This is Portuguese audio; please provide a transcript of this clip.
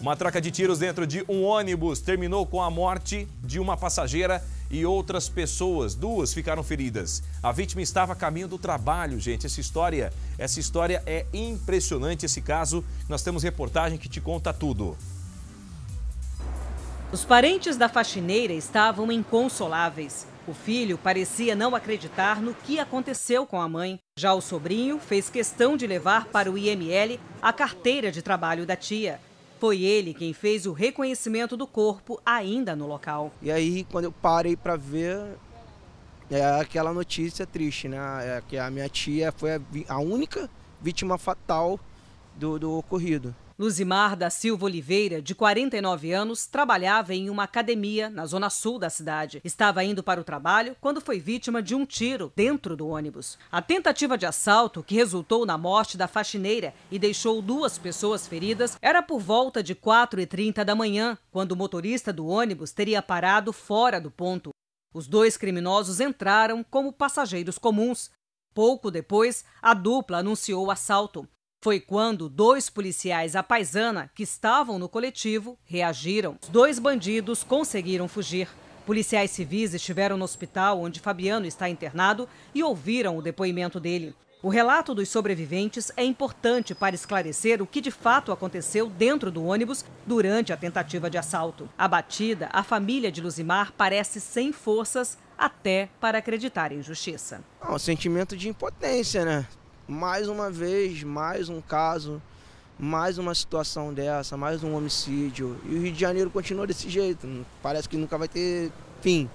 Uma troca de tiros dentro de um ônibus terminou com a morte de uma passageira e outras pessoas, duas ficaram feridas. A vítima estava a caminho do trabalho, gente. Essa história, essa história é impressionante esse caso. Nós temos reportagem que te conta tudo. Os parentes da faxineira estavam inconsoláveis. O filho parecia não acreditar no que aconteceu com a mãe. Já o sobrinho fez questão de levar para o IML a carteira de trabalho da tia. Foi ele quem fez o reconhecimento do corpo ainda no local. E aí, quando eu parei para ver, é aquela notícia triste, né? É que a minha tia foi a, a única vítima fatal do, do ocorrido. Luzimar da Silva Oliveira, de 49 anos, trabalhava em uma academia na zona sul da cidade. Estava indo para o trabalho quando foi vítima de um tiro dentro do ônibus. A tentativa de assalto, que resultou na morte da faxineira e deixou duas pessoas feridas, era por volta de 4h30 da manhã, quando o motorista do ônibus teria parado fora do ponto. Os dois criminosos entraram como passageiros comuns. Pouco depois, a dupla anunciou o assalto. Foi quando dois policiais à paisana que estavam no coletivo reagiram. Os dois bandidos conseguiram fugir. Policiais civis estiveram no hospital onde Fabiano está internado e ouviram o depoimento dele. O relato dos sobreviventes é importante para esclarecer o que de fato aconteceu dentro do ônibus durante a tentativa de assalto. Abatida, a família de Luzimar parece sem forças até para acreditar em justiça. Ah, um sentimento de impotência, né? mais uma vez, mais um caso, mais uma situação dessa, mais um homicídio. E o Rio de Janeiro continua desse jeito, parece que nunca vai ter fim.